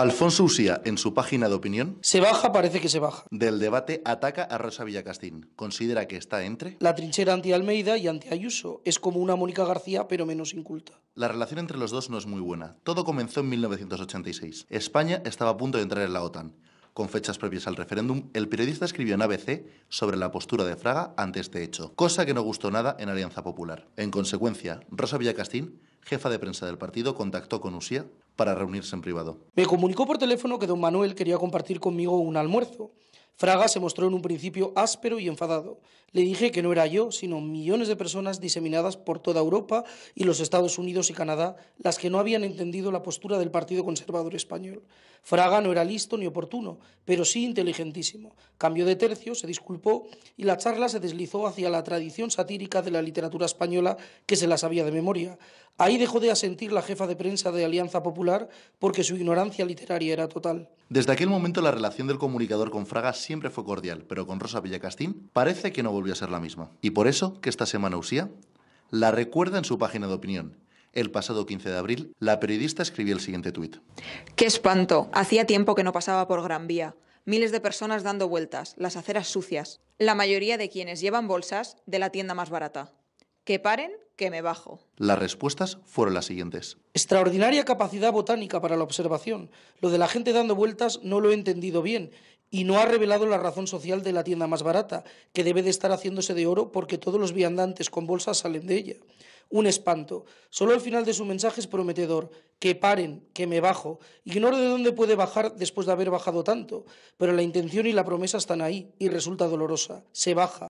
Alfonso Usía, en su página de opinión. Se baja, parece que se baja. Del debate ataca a Rosa Villacastín. Considera que está entre. La trinchera anti-Almeida y anti-Ayuso. Es como una Mónica García, pero menos inculta. La relación entre los dos no es muy buena. Todo comenzó en 1986. España estaba a punto de entrar en la OTAN. Con fechas previas al referéndum, el periodista escribió en ABC sobre la postura de Fraga ante este hecho, cosa que no gustó nada en Alianza Popular. En consecuencia, Rosa Villacastín jefa de prensa del partido, contactó con Usía para reunirse en privado. Me comunicó por teléfono que don Manuel quería compartir conmigo un almuerzo Fraga se mostró en un principio áspero y enfadado. Le dije que no era yo, sino millones de personas diseminadas por toda Europa y los Estados Unidos y Canadá las que no habían entendido la postura del Partido Conservador Español. Fraga no era listo ni oportuno, pero sí inteligentísimo. Cambió de tercio, se disculpó y la charla se deslizó hacia la tradición satírica de la literatura española que se la sabía de memoria. Ahí dejó de asentir la jefa de prensa de Alianza Popular porque su ignorancia literaria era total. Desde aquel momento la relación del comunicador con Fraga siempre fue cordial, pero con Rosa Villacastín parece que no volvió a ser la misma. Y por eso que esta semana Usía la recuerda en su página de opinión, el pasado 15 de abril, la periodista escribió el siguiente tuit. ¡Qué espanto! Hacía tiempo que no pasaba por Gran Vía. Miles de personas dando vueltas, las aceras sucias. La mayoría de quienes llevan bolsas de la tienda más barata. Que paren, que me bajo. Las respuestas fueron las siguientes. Extraordinaria capacidad botánica para la observación. Lo de la gente dando vueltas no lo he entendido bien y no ha revelado la razón social de la tienda más barata, que debe de estar haciéndose de oro porque todos los viandantes con bolsas salen de ella. Un espanto. Solo al final de su mensaje es prometedor. Que paren, que me bajo. Ignoro de dónde puede bajar después de haber bajado tanto, pero la intención y la promesa están ahí y resulta dolorosa. Se baja.